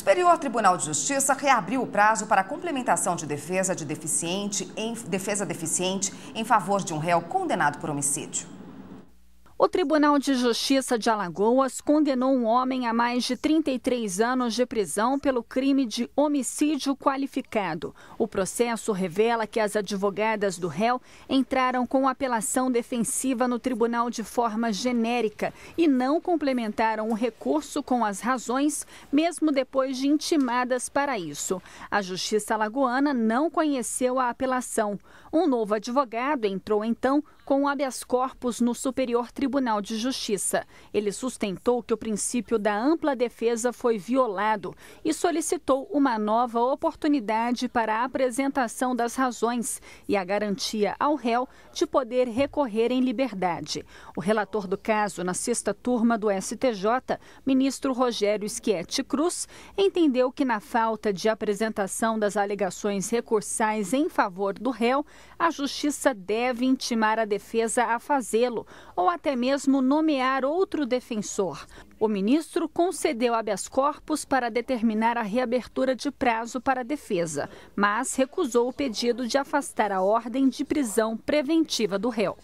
Superior Tribunal de Justiça reabriu o prazo para a complementação de defesa de deficiente em defesa deficiente em favor de um réu condenado por homicídio. O Tribunal de Justiça de Alagoas condenou um homem a mais de 33 anos de prisão pelo crime de homicídio qualificado. O processo revela que as advogadas do réu entraram com apelação defensiva no tribunal de forma genérica e não complementaram o recurso com as razões, mesmo depois de intimadas para isso. A Justiça Alagoana não conheceu a apelação. Um novo advogado entrou então com habeas corpus no Superior Tribunal Tribunal de Justiça. Ele sustentou que o princípio da ampla defesa foi violado e solicitou uma nova oportunidade para a apresentação das razões e a garantia ao réu de poder recorrer em liberdade. O relator do caso, na sexta turma do STJ, ministro Rogério Schietti Cruz, entendeu que, na falta de apresentação das alegações recursais em favor do réu, a Justiça deve intimar a defesa a fazê-lo ou até mesmo nomear outro defensor. O ministro concedeu habeas corpus para determinar a reabertura de prazo para a defesa, mas recusou o pedido de afastar a ordem de prisão preventiva do réu.